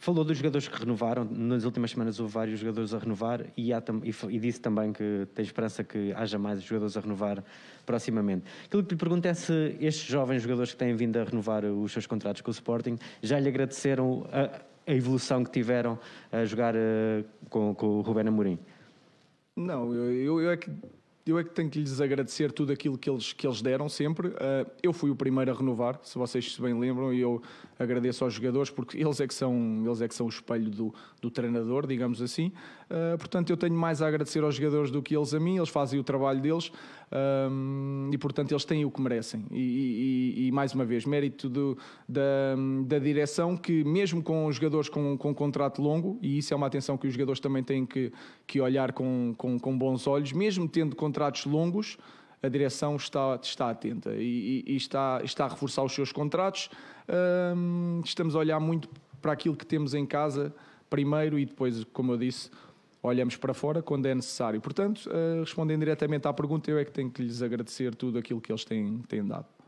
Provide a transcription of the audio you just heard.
Falou dos jogadores que renovaram. Nas últimas semanas houve vários jogadores a renovar e, há, e, e disse também que tem esperança que haja mais jogadores a renovar proximamente. Aquilo que lhe pergunto é se estes jovens jogadores que têm vindo a renovar os seus contratos com o Sporting já lhe agradeceram a, a evolução que tiveram a jogar eh, com, com o Rubén Amorim. Não, eu, eu, eu é que eu é que tenho que lhes agradecer tudo aquilo que eles, que eles deram sempre. Ah, eu fui o primeiro a renovar, se vocês se bem lembram, e eu agradeço aos jogadores porque eles é que são, eles é que são o espelho do, do treinador, digamos assim. Ah, portanto, eu tenho mais a agradecer aos jogadores do que eles a mim, eles fazem o trabalho deles ah, e, portanto, eles têm o que merecem. E, e, e mais uma vez, mérito do, da, da direção que, mesmo com os jogadores com, com um contrato longo, e isso é uma atenção que os jogadores também têm que, que olhar com, com, com bons olhos, mesmo tendo contrato contratos longos, a direção está, está atenta e, e está, está a reforçar os seus contratos. Um, estamos a olhar muito para aquilo que temos em casa primeiro e depois, como eu disse, olhamos para fora quando é necessário. Portanto, uh, respondendo diretamente à pergunta, eu é que tenho que lhes agradecer tudo aquilo que eles têm, têm dado.